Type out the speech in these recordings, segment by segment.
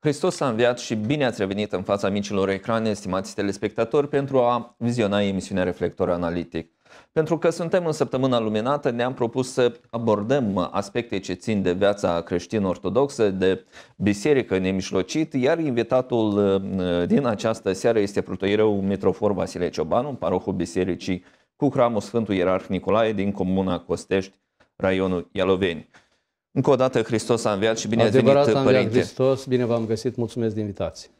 Hristos a înviat și bine ați revenit în fața micilor ecrane, estimați telespectatori, pentru a viziona emisiunea Reflector Analitic. Pentru că suntem în săptămâna luminată, ne-am propus să abordăm aspecte ce țin de viața creștin-ortodoxă, de biserică nemișlocit, iar invitatul uh, din această seară este protoiereu Mitrofor Vasile Ciobanu, parohul bisericii cu hramul Sfântul Ierarh Nicolae din comuna Costești, raionul Ialoveni. Încă o dată Hristos a înviat și bine Adevărat ați venit, Părinte. Hristos, bine v-am găsit, mulțumesc de invitație.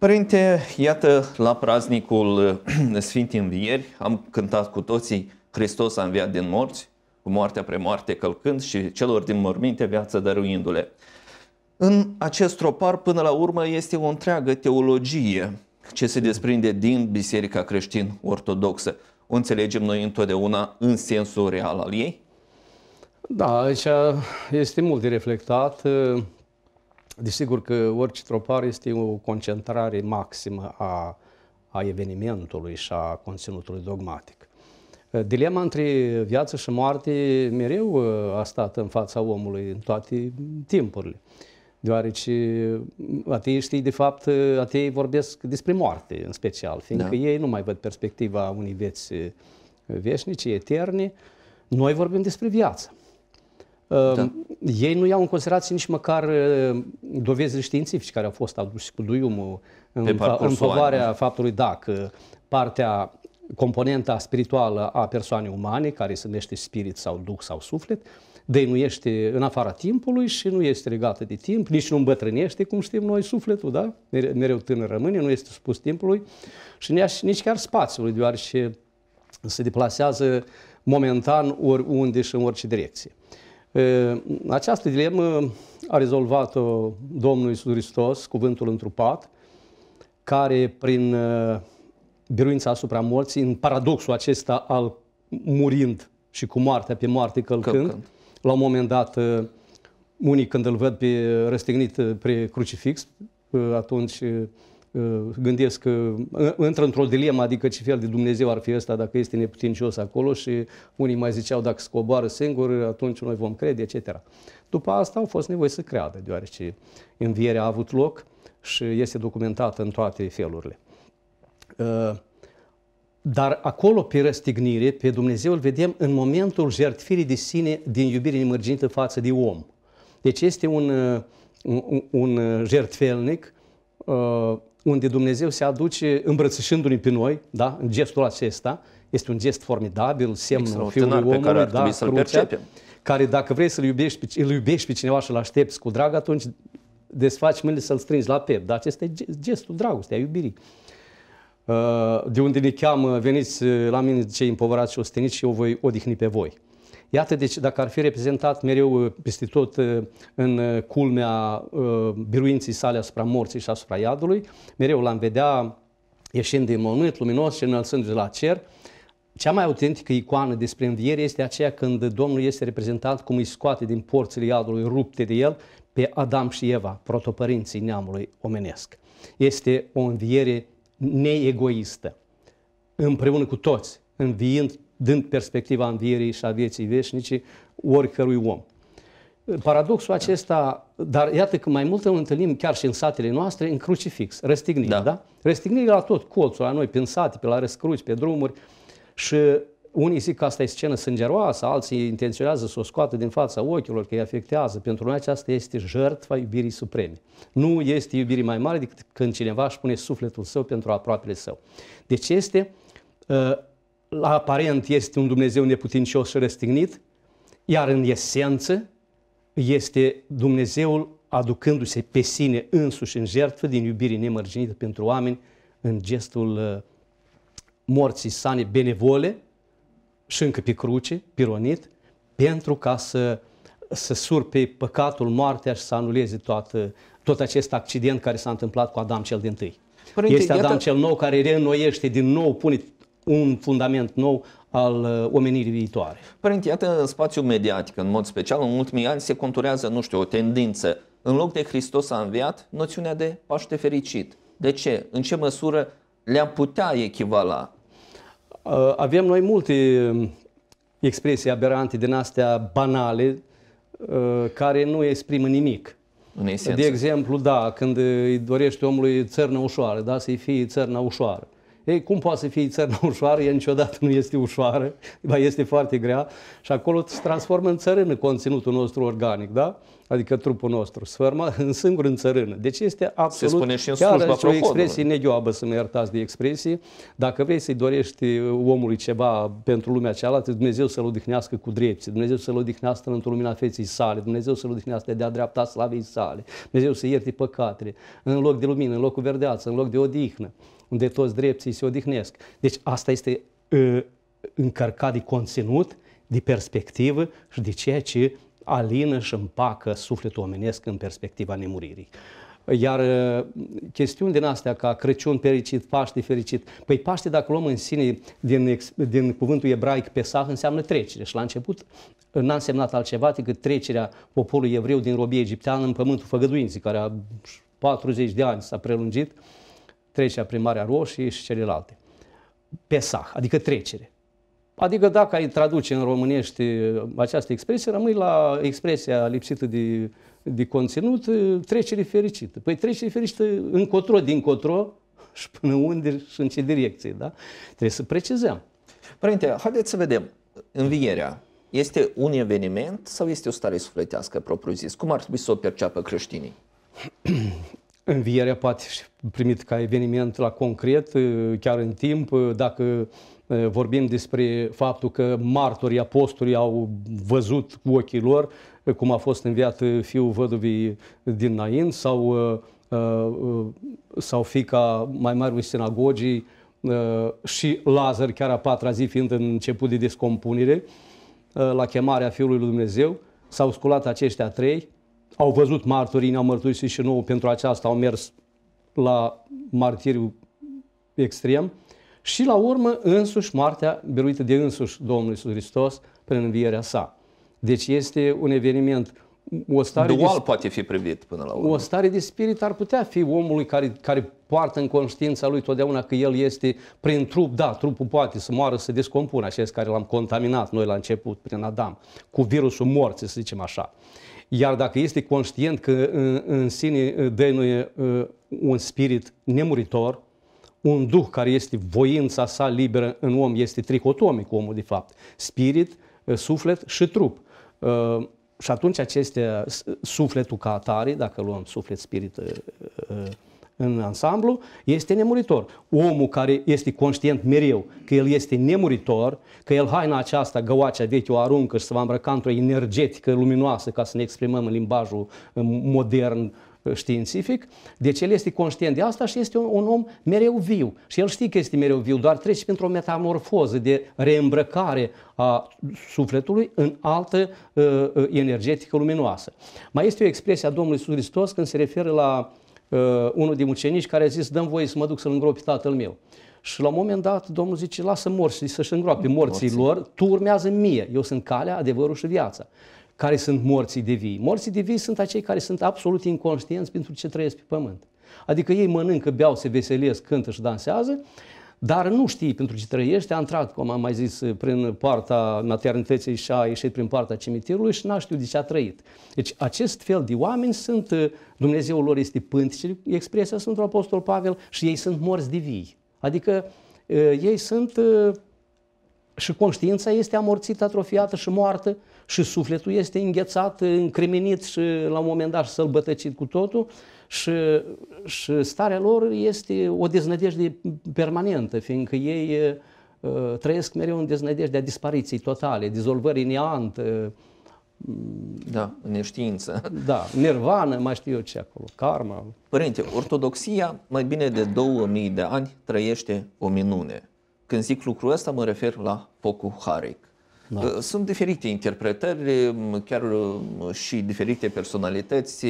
Părinte, iată, la praznicul Sfintei Învieri am cântat cu toții Hristos a înviat din morți, cu moartea premoarte călcând și celor din morminte viață dăruindu-le. În acest tropar, până la urmă, este o întreagă teologie ce se desprinde din Biserica creștin-ortodoxă. O înțelegem noi întotdeauna în sensul real al ei? Da, aici este mult de reflectat Desigur că orice tropar este o concentrare maximă a, a evenimentului și a conținutului dogmatic. Dilema între viață și moarte mereu uh, a stat în fața omului în toate timpurile. Deoarece mm, ateiștii, de fapt, uh, atei vorbesc despre moarte în special, fiindcă da. ei nu mai văd perspectiva unei vieți uh, veșnice, eterne. Noi vorbim despre viață. Ehm, da. Ei nu iau în considerație nici măcar ehm, dovezile științifice care au fost aduse cu Duiumul în, fa- în favoarea ani. faptului dacă partea componenta spirituală a persoanei umane, care se numește spirit sau duc sau suflet, dăinuiește în afara timpului și nu este legată de timp, nici nu îmbătrânește, cum știm noi, sufletul, da? Mereu tânăr rămâne, nu este supus timpului și nici chiar spațiului, deoarece se deplasează momentan oriunde și în orice direcție. Această dilemă a rezolvat-o Domnul Iisus Hristos, cuvântul întrupat, care prin biruința asupra morții, în paradoxul acesta al murind și cu moartea pe moarte călcând, călcând. la un moment dat unii când îl văd pe răstignit pe crucifix, atunci gândesc că intră într-o dilemă, adică ce fel de Dumnezeu ar fi ăsta dacă este neputincios acolo și unii mai ziceau dacă scoboară singur, atunci noi vom crede, etc. După asta au fost nevoie să creadă, deoarece învierea a avut loc și este documentată în toate felurile. Uh, dar acolo, pe răstignire, pe Dumnezeu îl vedem în momentul jertfirii de sine din iubire nemărginită față de om. Deci este un, uh, un, un uh, jertfelnic unde Dumnezeu se aduce îmbrățișându-ne pe noi, da? în gestul acesta, este un gest formidabil, semnul Fiului omului, pe care ar da, să-l crucea, percepem. care dacă vrei să-l iubești, îl iubești pe cineva și-l aștepți cu drag, atunci desfaci mâinile să-l strângi la pep. Dar acesta e gestul dragostei, a iubirii. Uh, de unde ne cheamă, veniți uh, la mine cei împovărați și osteniți și eu voi odihni pe voi. Iată, deci, dacă ar fi reprezentat mereu uh, peste tot uh, în uh, culmea biruinții sale asupra morții și asupra iadului, mereu l-am vedea ieșind din mormânt, luminos și înălțându-se la cer, cea mai autentică icoană despre înviere este aceea când Domnul este reprezentat cum îi scoate din porțile iadului rupte de el pe Adam și Eva, protopărinții neamului omenesc. Este o înviere neegoistă, împreună cu toți, înviind dând perspectiva învierii și a vieții veșnice oricărui om. Paradoxul acesta, dar iată că mai mult îl întâlnim chiar și în satele noastre, în crucifix, răstignire, da? da? Răstignire la tot colțul, la noi, prin sate, pe la răscruci, pe drumuri și unii zic că asta e scenă sângeroasă, alții intenționează să o scoată din fața ochilor, că îi afectează. Pentru noi aceasta este jertfa iubirii supreme. Nu este iubire mai mare decât când cineva își pune sufletul său pentru aproapele său. Deci este uh, la aparent este un Dumnezeu neputincios și răstignit, iar în esență este Dumnezeul aducându-se pe sine însuși în jertfă din iubire nemărginită pentru oameni în gestul uh, morții sane benevole și încă pe cruce, pironit, pentru ca să, să surpe păcatul, moartea și să anuleze toată, uh, tot acest accident care s-a întâmplat cu Adam cel din tâi. Părinte, este Adam iată... cel nou care reînnoiește din nou, pune un fundament nou al uh, omenirii viitoare. Părinte, iată spațiul mediatic, în mod special, în ultimii ani se conturează, nu știu, o tendință. În loc de Hristos a înviat, noțiunea de Paște fericit. De ce? În ce măsură le-am putea echivala? Uh, avem noi multe um, expresii aberante din astea banale, uh, care nu exprimă nimic. De exemplu, da, când îi dorește omului țărnă ușoară, da, să-i fie țărnă ușoară. Ei, cum poate să fie țărnă ușoară? Ea niciodată nu este ușoară, dar este foarte grea și acolo se transformă în țărână conținutul nostru organic, da? adică trupul nostru, sfârma în singur în țărână. Deci este absolut, Se spune și în chiar slujba o expresie negioabă, să mă iertați de expresie. Dacă vrei să-i dorești omului ceva pentru lumea cealaltă, Dumnezeu să-l odihnească cu drepții, Dumnezeu să-l odihnească într-o lumina feții sale, Dumnezeu să-l odihnească de-a dreapta slavei sale, Dumnezeu să ierte păcatele, în loc de lumină, în loc verdeață, în loc de odihnă, unde toți drepții se odihnesc. Deci asta este uh, încărcat de conținut, de perspectivă și de ceea ce alină și împacă sufletul omenesc în perspectiva nemuririi. Iar uh, chestiuni din astea, ca Crăciun fericit, Paște fericit, păi Paște, dacă luăm în sine din, din cuvântul ebraic Pesah, înseamnă trecere. Și la început uh, n-a însemnat altceva decât trecerea poporului evreu din robie egipteană în pământul făgăduinții, care a 40 de ani s-a prelungit, trecerea prin Marea Roșie și celelalte. Pesah, adică trecere. Adică dacă ai traduce în românești uh, această expresie, rămâi la expresia lipsită de, de conținut, uh, trecere fericită. Păi trecere fericită încotro, dincotro și până unde și în ce direcție, da? Trebuie să precizăm. Părinte, haideți să vedem. Învierea este un eveniment sau este o stare sufletească propriu-zis? Cum ar trebui să o perceapă creștinii? Învierea poate și primit ca eveniment la concret, uh, chiar în timp, dacă vorbim despre faptul că martorii apostolii au văzut cu ochii lor cum a fost înviat fiul văduvii din Nain sau, sau fica mai mare unui sinagogii și Lazar, chiar a patra zi fiind în început de descompunere, la chemarea Fiului lui Dumnezeu, s-au sculat aceștia trei, au văzut martorii, ne-au mărturisit și nouă, pentru aceasta au mers la martiriu extrem, și la urmă însuși moartea biruită de însuși Domnul Iisus Hristos prin învierea sa. Deci este un eveniment o stare Dual de, poate fi privit până la urmă. O stare de spirit ar putea fi omului care, care poartă în conștiința lui totdeauna că el este prin trup, da, trupul poate să moară, să descompună, acest care l-am contaminat noi la început prin Adam, cu virusul morții, să zicem așa. Iar dacă este conștient că în, în sine dăinuie uh, un spirit nemuritor, un duh care este voința sa liberă în om, este tricotomic omul de fapt, spirit, uh, suflet și trup. Uh, și atunci aceste uh, sufletul ca atare, dacă luăm suflet, spirit în ansamblu, este nemuritor. Omul care este conștient mereu că el este nemuritor, că el haina aceasta, găoacea vechi o aruncă și se va îmbrăca într-o energetică luminoasă, ca să ne exprimăm în limbajul modern, științific, deci el este conștient de asta și este un, un om mereu viu. Și el știe că este mereu viu, doar trece printr-o metamorfoză de reîmbrăcare a sufletului în altă uh, uh energetică luminoasă. Mai este o expresie a Domnului Iisus Hristos când se referă la uh, unul din mucenici care a zis, dă voie să mă duc să-l îngropi tatăl meu. Și la un moment dat Domnul zice, lasă morți să-și îngroape morții, morții lor, tu urmează mie, eu sunt calea, adevărul și viața care sunt morții de vii. Morții de vii sunt acei care sunt absolut inconștienți pentru ce trăiesc pe pământ. Adică ei mănâncă, beau, se veselesc, cântă și dansează, dar nu știi pentru ce trăiești, a intrat, cum am mai zis, prin partea maternității și a ieșit prin partea cimitirului și n-a știut de ce a trăit. Deci acest fel de oameni sunt, uh, Dumnezeul lor este și expresia sunt Apostol Pavel, și ei sunt morți de vii. Adică uh, ei sunt uh, și conștiința este amorțită, atrofiată și moartă și sufletul este înghețat, încremenit și la un moment dat sălbătăcit cu totul și, și starea lor este o deznădejde permanentă, fiindcă ei uh, trăiesc mereu în a dispariției totale, dizolvării neant, mm, da, neștiință. Da, nirvană, mai știu eu ce acolo, karma. Părinte, ortodoxia mai bine de 2000 de ani trăiește o minune. Când zic lucrul ăsta mă refer la focul haric. Da. Uh, sunt diferite interpretări, um, chiar uh, și diferite personalități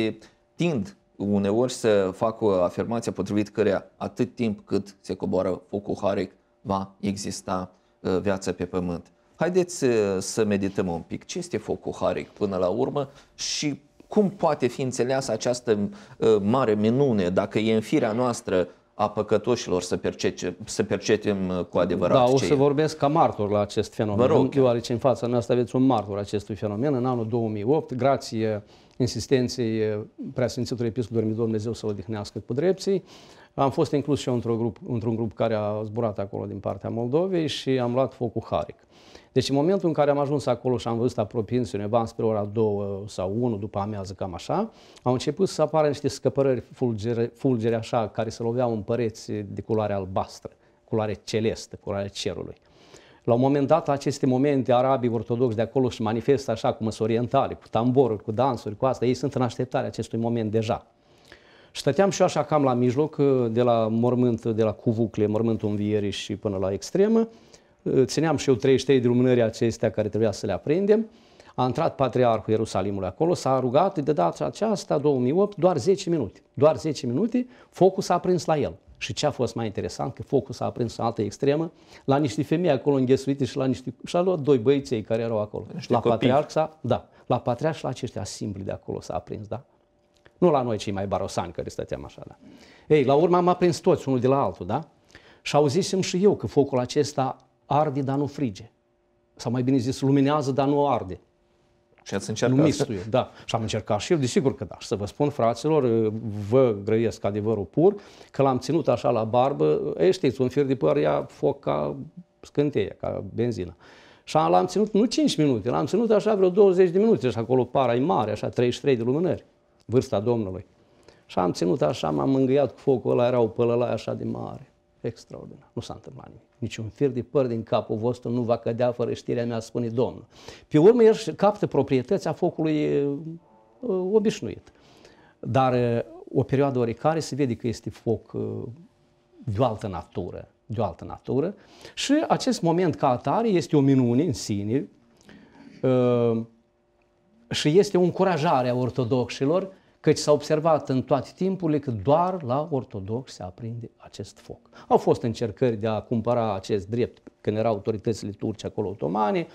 tind uneori să facă o afirmație potrivit cărea atât timp cât se coboară focul Haric va exista uh, viața pe pământ. Haideți să medităm un pic ce este focul Haric până la urmă și cum poate fi înțeleasă această mare minune dacă e în firea noastră a păcătoșilor să, percece, să percetem uh, cu adevărat Da, o să e. vorbesc ca martor la acest fenomen. Vă rog. Deoarece în fața noastră aveți un martor acestui fenomen. În anul 2008, grație insistenței preasfințitului episcop Dormitor Dumnezeu să odihnească cu drepții, am fost inclus și eu într-un grup, într grup care a zburat acolo din partea Moldovei și am luat focul Haric. Deci în momentul în care am ajuns acolo și am văzut apropiindu-se undeva spre ora 2 sau 1 după amiază, cam așa, au început să apară niște scăpărări fulgere, fulgere așa, care se loveau în păreți de culoare albastră, culoare celestă, culoare cerului. La un moment dat, aceste momente, arabii ortodoxi de acolo și manifestă așa cum sunt orientale, cu tamboruri, cu dansuri, cu asta, ei sunt în așteptarea acestui moment deja. Și stăteam și eu așa cam la mijloc, de la mormânt, de la cuvucle, mormântul învierii și până la extremă, țineam și eu 33 de lumânări acestea care trebuia să le aprindem. A intrat Patriarhul Ierusalimului acolo, s-a rugat de data aceasta, 2008, doar 10 minute. Doar 10 minute, focul s-a aprins la el. Și ce a fost mai interesant, că focul s-a aprins în altă extremă, la niște femei acolo înghesuite și la niște... și a luat doi băieței care erau acolo. Niște la copii. patriarh s-a... Da. La patriarh și la aceștia simpli de acolo s-a aprins, da? Nu la noi cei mai barosani care stăteam așa, da? Ei, la urmă am aprins toți, unul de la altul, da? Și auzisem și eu că focul acesta arde, dar nu frige. Sau mai bine zis, luminează, dar nu arde. Și ați încercat? Nu mistuie, da. Și am încercat și eu, desigur că da. Și să vă spun, fraților, eh, vă grăiesc adevărul pur, că l-am ținut așa la barbă, e, eh, știți, un fir de păr ia foc ca scânteie, ca benzină. Și l-am ținut nu 5 minute, l-am ținut așa vreo 20 de minute și acolo para e mare, așa 33 de lumânări, vârsta Domnului. Și am ținut așa, m-am mângâiat cu focul ăla, era o pălălaie așa de mare. Extraordinar. Nu s-a întâmplat nimic. Niciun fir de păr din capul vostru nu va cădea fără știrea mea, spune Domnul. Pe urmă, el captă a focului uh, obișnuit. Dar uh, o perioadă oricare se vede că este foc uh, de o altă natură, de o altă natură și acest moment ca atare este o minune în sine și este o încurajare a ortodoxilor căci s-a observat în toate timpurile că doar la ortodox se aprinde acest foc. Au fost încercări de a cumpăra acest drept când erau autoritățile turci acolo otomane,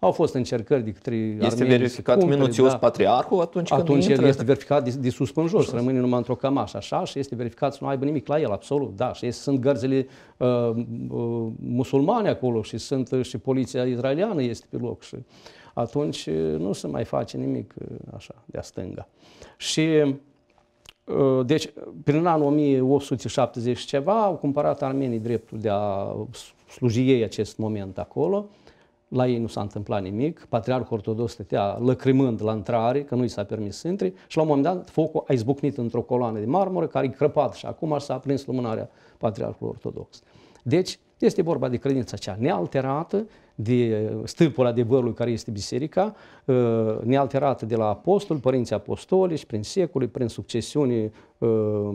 au fost încercări de către Este verificat cumpere, minuțios da. patriarhul atunci când Atunci el este verificat de, de sus până jos, jos. rămâne numai într-o cămașă așa și este verificat să nu aibă nimic la el, absolut, da. Și sunt gărzile uh, uh, musulmane acolo și sunt uh, și poliția israeliană este pe loc și uh, atunci eh, nu se mai face nimic eh, așa de-a stânga. Și eh, deci, prin anul 1870 ceva, au cumpărat armenii dreptul de a sluji ei acest moment acolo. La ei nu s-a întâmplat nimic. Patriarhul Ortodox stătea lăcrimând la intrare, că nu i s-a permis să intri. Și la un moment dat, focul a izbucnit într-o coloană de marmură, care e crăpat și acum s-a aprins lumânarea Patriarhului Ortodox. Deci, este vorba de credința cea nealterată, de stâlpul adevărului care este biserica, uh, nealterată de la apostol, părinții apostolici, prin secole, prin succesiune uh, uh,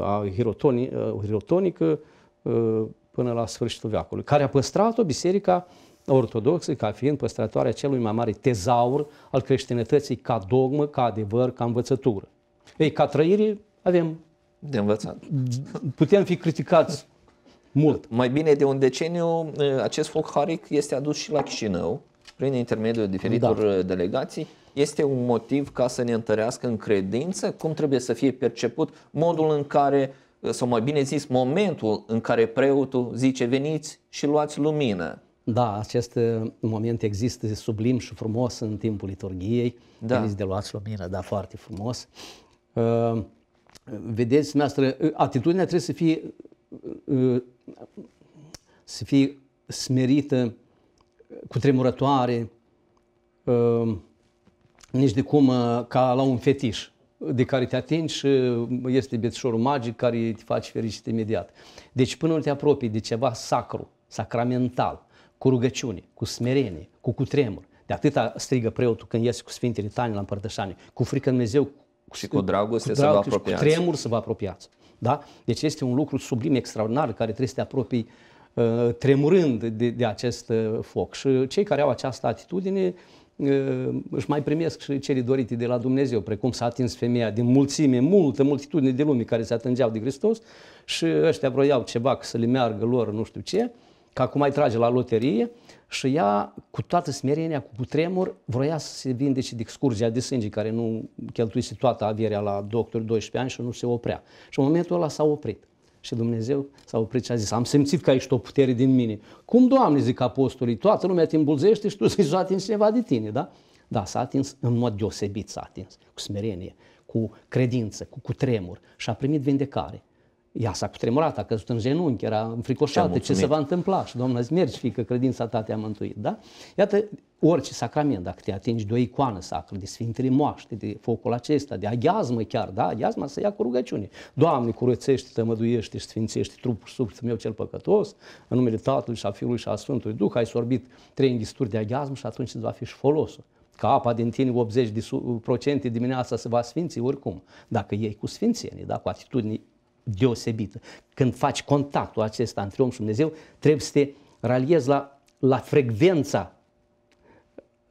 a hirotonică până la sfârșitul veacului, care a păstrat-o biserica ortodoxă ca fiind păstrătoarea celui mai mare tezaur al creștinătății ca dogmă, ca adevăr, ca învățătură. Ei, ca trăire avem de învățat. Putem fi criticați mult. Mai bine de un deceniu, ă, acest foc haric este adus și la Chișinău, prin intermediul diferitor da. Ă, delegații. Este un motiv ca să ne întărească în credință? Cum trebuie să fie perceput modul în care, ă, sau mai bine zis, momentul în care preotul zice veniți și luați lumină? Da, acest moment există sublim și frumos în timpul liturgiei. Da. Veniți de luați lumină, da, foarte frumos. Vedeți, noastră, atitudinea trebuie să fie să fie smerită, cu tremurătoare, uh, nici de cum uh, ca la un fetiș de care te atingi și uh, este bețișorul magic care te face fericit imediat. Deci până nu te apropii de ceva sacru, sacramental, cu rugăciune, cu smerenie, cu cutremur, de atâta strigă preotul când iese cu Sfintele Tani la împărtășanie, cu frică în Dumnezeu, cu, și cu dragoste, cu dragoste să vă apropiați. Cu tremur să vă apropiați. Da? Deci este un lucru sublim, extraordinar, care trebuie să te apropii uh, tremurând de, de acest uh, foc. Și cei care au această atitudine uh, își mai primesc și cele dorite de la Dumnezeu, precum s-a atins femeia din mulțime, multă multitudine de lume care se atângeau de Hristos și ăștia vroiau ceva, să le meargă lor nu știu ce, că acum mai trage la loterie, și ea, cu toată smerenia, cu putremur, vroia să se vindece de excursia de sânge, care nu cheltuise toată averea la doctor 12 ani și nu se oprea. Și în momentul ăla s-a oprit. Și Dumnezeu s-a oprit și a zis, am simțit că ești o putere din mine. Cum, Doamne, zic apostolii, toată lumea te îmbulzește și tu zici, s a atins cineva de tine, da? Da, s-a atins în mod deosebit, s-a atins, cu smerenie, cu credință, cu, cu tremur și a primit vindecare ea s-a cutremurat, a căzut în genunchi, era înfricoșată, ce se va întâmpla? Și domnul îți mergi, fiică credința ta te-a mântuit, da? Iată, orice sacrament, dacă te atingi de o icoană sacră, de Sfintele Moaște, de focul acesta, de aghiazmă chiar, da? Aghiazma să ia cu rugăciune. Doamne, curățește, tămăduiește și sfințește trupul și sufletul meu cel păcătos, în numele Tatălui și a Fiului și a Sfântului Duh, ai sorbit trei înghisturi de aghiazmă și atunci îți va fi și folosul Ca apa din tine 80% dimineața se va sfinți oricum, dacă iei cu sfințenie, da? cu atitudini deosebită. Când faci contactul acesta între om și Dumnezeu, trebuie să te raliezi la, la frecvența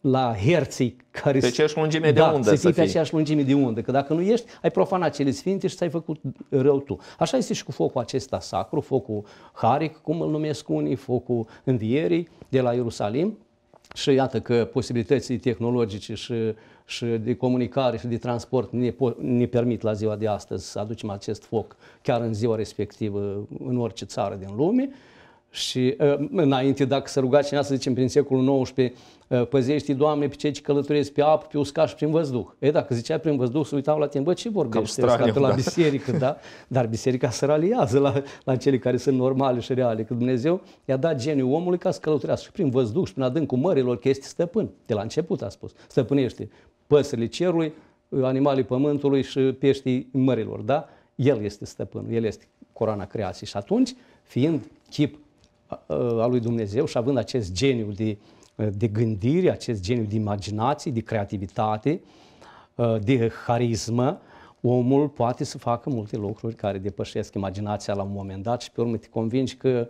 la herții care pe aceeași lungime da, de undă să să fii pe aceeași lungime de undă, că dacă nu ești, ai profanat cele sfinte și ți-ai făcut rău tu. Așa este și cu focul acesta sacru, focul haric, cum îl numesc unii, focul învierii de la Ierusalim. Și iată că posibilitățile tehnologice și uh, și de comunicare și de transport ne, ne permit la ziua de astăzi să aducem acest foc chiar în ziua respectivă în orice țară din lume. Și uh, înainte, dacă se ruga cineva, să zicem, prin secolul XIX, uh, păzești, Doamne, pe cei ce călătoresc pe apă, pe uscaș, prin văzduh. E, dacă zicea prin văzduh, se uitau la tine, bă, ce vorbește Straniu, la da. biserică, da? Dar biserica se raliază la, la cele care sunt normale și reale, că Dumnezeu i-a dat geniul omului ca să călătorească și prin văzduh și prin adâncul mărilor, că este stăpân. De la început a spus, stăpânește păsările cerului, animalii pământului și peștii mărilor, da? El este stăpânul, el este corana creației. Și atunci, fiind chip al lui Dumnezeu și având acest geniu de, de gândire, acest geniu de imaginație, de creativitate, de harismă, omul poate să facă multe lucruri care depășesc imaginația la un moment dat și pe urmă te convingi că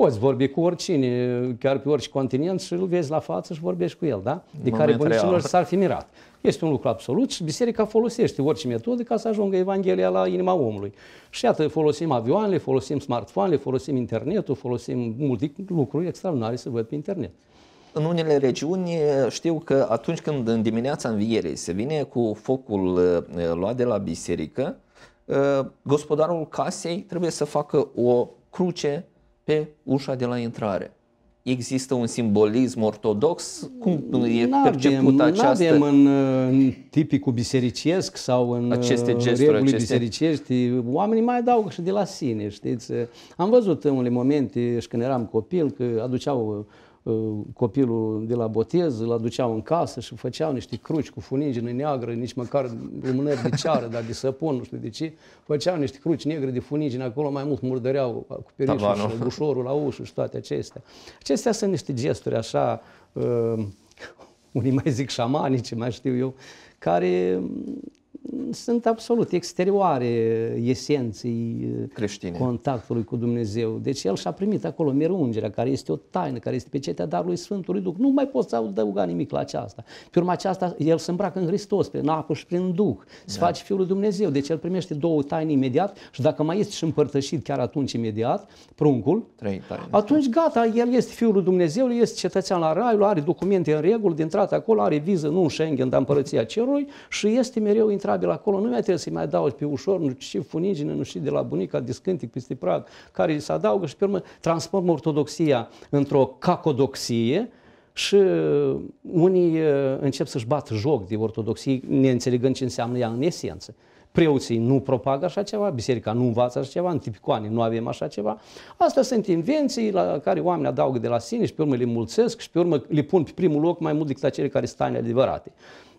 poți vorbi cu oricine, chiar pe orice continent și îl vezi la față și vorbești cu el, da? De care bunicilor s-ar fi mirat. Este un lucru absolut și biserica folosește orice metodă ca să ajungă Evanghelia la inima omului. Și iată, folosim avioanele, folosim smartphone-le, folosim internetul, folosim multe lucruri extraordinare să văd pe internet. În unele regiuni știu că atunci când în dimineața învierei se vine cu focul uh, luat de la biserică, uh, gospodarul casei trebuie să facă o cruce pe ușa de la intrare. Există un simbolism ortodox? Cum e perceput această... Nu avem în, în uh, tipicul bisericiesc sau în uh, aceste gesturi, aceste... bisericești. Oamenii mai adaugă și de la sine, știți? Am văzut în unele momente și când eram copil că aduceau Uh, copilul de la botez, îl aduceau în casă și făceau niște cruci cu funingină neagră, nici măcar lumânări de ceară, dar de săpun, nu știu de ce, făceau niște cruci negre de funingină acolo, mai mult murdăreau cu perișul și bușorul la ușă și toate acestea. Acestea sunt niște gesturi așa, uh, unii mai zic șamanice, mai știu eu, care sunt absolut exterioare esenței uh, creștine. contactului cu Dumnezeu. Deci el și-a primit acolo mereu care este o taină, care este pe cetea darului Sfântului Duh. Nu mai poți să adăuga nimic la aceasta. Pe urma aceasta, el se îmbracă în Hristos, prin apă și prin Duh. Se da. face Fiul lui Dumnezeu. Deci el primește două taine imediat și dacă mai este și împărtășit chiar atunci imediat, pruncul, Trei taine. atunci gata, el este Fiul lui Dumnezeu, este cetățean la Raiul, are documente în regulă, de intrat acolo, are viză, nu în Schengen, dar împărăția cerului și este mereu intrat trage la acolo, nu mai trebuie să-i mai adaugi pe ușor, nu știu funigine, nu știu de la bunica, discântic, peste prag, care se adaugă și pe urmă transformă ortodoxia într-o cacodoxie, și unii încep să-și bat joc de ortodoxie, neînțelegând ce înseamnă ea în esență. Preoții nu propagă așa ceva, biserica nu învață așa ceva, în tipicoane nu avem așa ceva. Astea sunt invenții la care oamenii adaugă de la sine și pe urmă le mulțesc și pe urmă le pun pe primul loc mai mult decât acele care stau adevărate.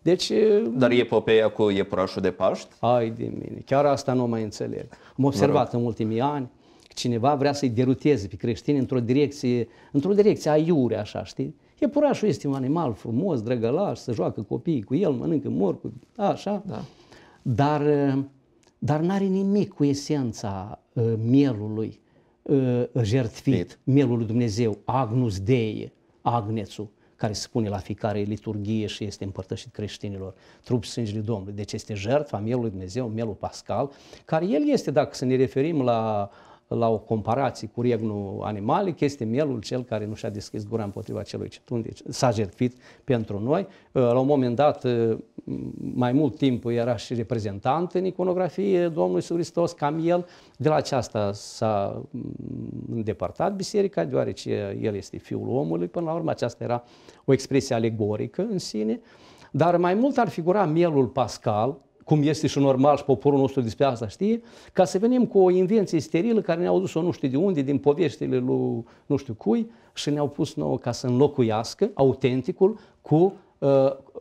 Deci, Dar epopeea cu iepurașul de Paști? Ai de mine, chiar asta nu mai înțeleg. Am observat mă rog. în ultimii ani cineva vrea să-i deruteze pe creștini într-o direcție, într-o direcție aiure, așa, știi? Iepurașul este un animal frumos, drăgălaș, să joacă copiii cu el, mănâncă mor da, așa. Da. Dar, dar n-are nimic cu esența uh, mielului uh, jertfit, Fit. mielul lui Dumnezeu, Agnus Dei, Agnețul care se pune la fiecare liturghie și este împărtășit creștinilor. Trup sângele Domnului. Deci este jertfa mielului Dumnezeu, mielul pascal, care el este, dacă să ne referim la la o comparație cu regnul animalic, este mielul cel care nu și-a deschis gura împotriva celui ce s-a jertfit pentru noi. La un moment dat, mai mult timp era și reprezentant în iconografie Domnului Iisus Hristos, cam el. De la aceasta s-a mm, îndepărtat biserica, deoarece el este fiul omului, până la urmă aceasta era o expresie alegorică în sine, dar mai mult ar figura mielul pascal, cum este și normal și poporul nostru despre asta știe, ca să venim cu o invenție sterilă care ne-au dus-o nu știu de unde, din poveștile lui nu știu cui, și ne-au pus nouă ca să înlocuiască autenticul cu uh,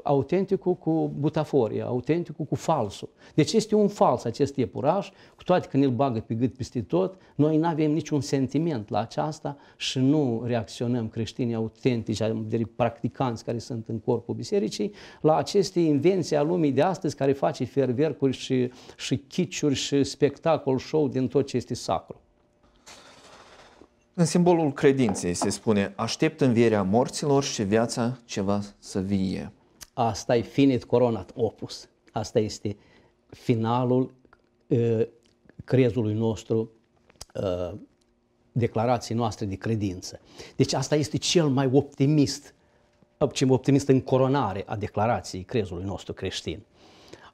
autenticul cu butaforia, autenticul cu falsul. Deci este un fals acest iepuraș, cu toate că ne-l bagă pe gât peste tot, noi nu avem niciun sentiment la aceasta și nu reacționăm creștinii autentici, adică de practicanți care sunt în corpul bisericii, la aceste invenții a lumii de astăzi care face fervercuri și, și chiciuri și spectacol show din tot ce este sacru. În simbolul credinței se spune, aștept învierea morților și viața ceva să vie. Asta e finit coronat opus. Asta este finalul uh, crezului nostru, uh, declarații noastre de credință. Deci asta este cel mai optimist, ce optimist în coronare a declarației crezului nostru creștin.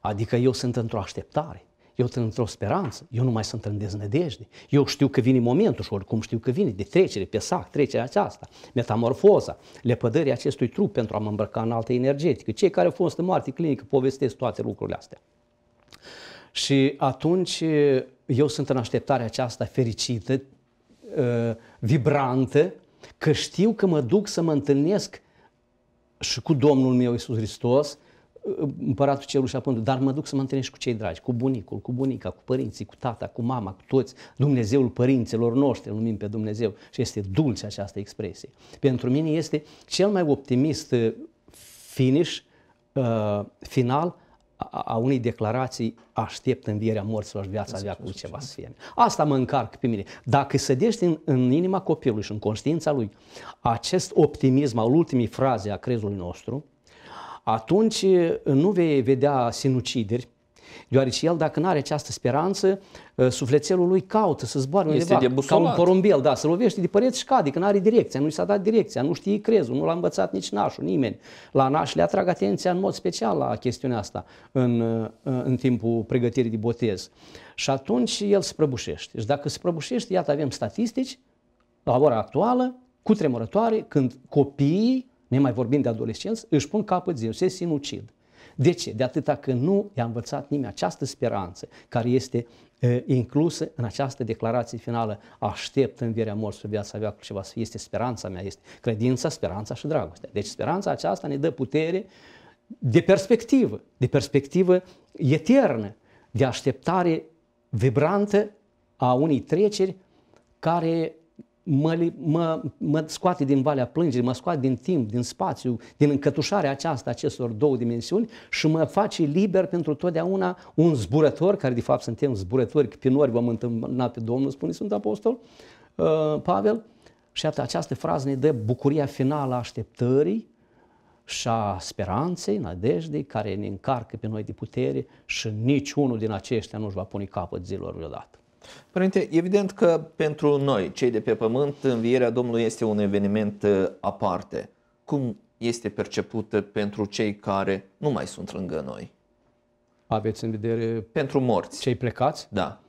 Adică eu sunt într-o așteptare eu sunt într-o speranță, eu nu mai sunt în deznădejde. Eu știu că vine momentul și oricum știu că vine de trecere pe sac, trecerea aceasta, metamorfoza, lepădării acestui trup pentru a mă îmbrăca în altă energetică. Cei care au fost în moarte clinică povestesc toate lucrurile astea. Și atunci eh, eu sunt în așteptarea aceasta fericită, eh, vibrantă, că știu că mă duc să mă întâlnesc și cu Domnul meu Isus Hristos împăratul cerului și pământului, dar mă duc să mă întâlnesc cu cei dragi, cu bunicul, cu bunica, cu părinții, cu tata, cu mama, cu toți, Dumnezeul părinților noștri, îl numim pe Dumnezeu și este dulce această expresie. Pentru mine este cel mai optimist uh, finish, uh, final, a, a unei declarații aștept învierea morților și viața cu ceva să fie. Asta mă încarc pe mine. Dacă sădești în, în inima copilului și în conștiința lui acest optimism al ultimii fraze a crezului nostru, atunci nu vei vedea sinucideri, Deoarece el, dacă nu are această speranță, sufletelul lui caută să zboare este undeva, debusolat. ca un porumbel, da, să lovește de păreți și cade, că nu are direcția, nu i s-a dat direcția, nu știe crezul, nu l-a învățat nici nașul, nimeni. La naș le atrag atenția în mod special la chestiunea asta în, în timpul pregătirii de botez. Și atunci el se prăbușește. Și dacă se prăbușește, iată, avem statistici, la ora actuală, cu tremurătoare, când copiii ne mai vorbim de adolescenți, își pun capăt ziua, se sinucid. De ce? De atâta că nu i-a învățat nimeni această speranță care este e, inclusă în această declarație finală. Aștept învierea morților, viața veacului și va Este speranța mea, este credința, speranța și dragostea. Deci speranța aceasta ne dă putere de perspectivă, de perspectivă eternă, de așteptare vibrantă a unei treceri care mă, mă, mă scoate din valea plângerii, mă scoate din timp, din spațiu, din încătușarea aceasta acestor două dimensiuni și mă face liber pentru totdeauna un zburător, care de fapt suntem zburători, pe ori vom întâmpla pe Domnul, spune sunt Apostol uh, Pavel, și această frază ne dă bucuria finală a așteptării și a speranței, nădejdei, care ne încarcă pe noi de putere și niciunul din aceștia nu își va pune capăt zilor vreodată. Părinte, evident că pentru noi, cei de pe pământ, învierea Domnului este un eveniment uh, aparte. Cum este percepută pentru cei care nu mai sunt lângă noi? Aveți în vedere pentru morți. Cei plecați? Da.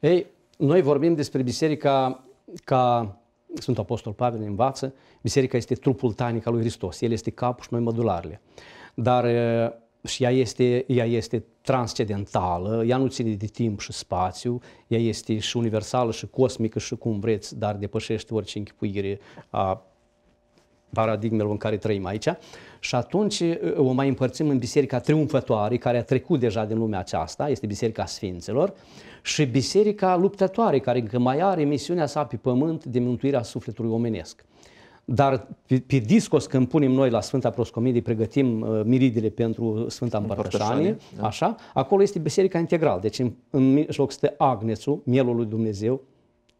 Ei, noi vorbim despre biserica ca sunt Apostol Pavel ne învață, biserica este trupul tainic al lui Hristos, el este capul și noi mădularele. Dar uh, și ea este, ea este transcendentală, ea nu ține de timp și spațiu, ea este și universală și cosmică și cum vreți, dar depășește orice închipuire a paradigmelor în care trăim aici. Și atunci o mai împărțim în Biserica Triumfătoare, care a trecut deja din lumea aceasta, este Biserica Sfinților, și Biserica Luptătoare, care încă mai are misiunea sa pe pământ de mântuirea sufletului omenesc. Dar pe, pe discos, când punem noi la Sfânta Proscomidie, pregătim uh, miridile pentru Sfânta Împărtășanie, da. așa, acolo este biserica integral. Deci în, în mijloc stă agnețul, mielul lui Dumnezeu,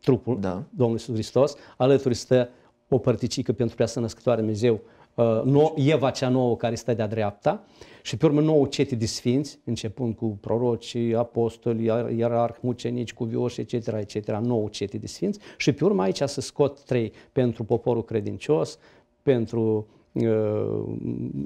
trupul da. Domnului Iisus Hristos, alături stă o părticică pentru prea născătoare Dumnezeu, uh, Uh, Eva cea nouă care stă de-a dreapta și pe urmă nouă cete de sfinți, începând cu prorocii, apostoli, ierarhi, mucenici, cuvioși, etc., etc., nouă cete de sfinți și pe urmă aici să scot trei pentru poporul credincios, pentru Uh,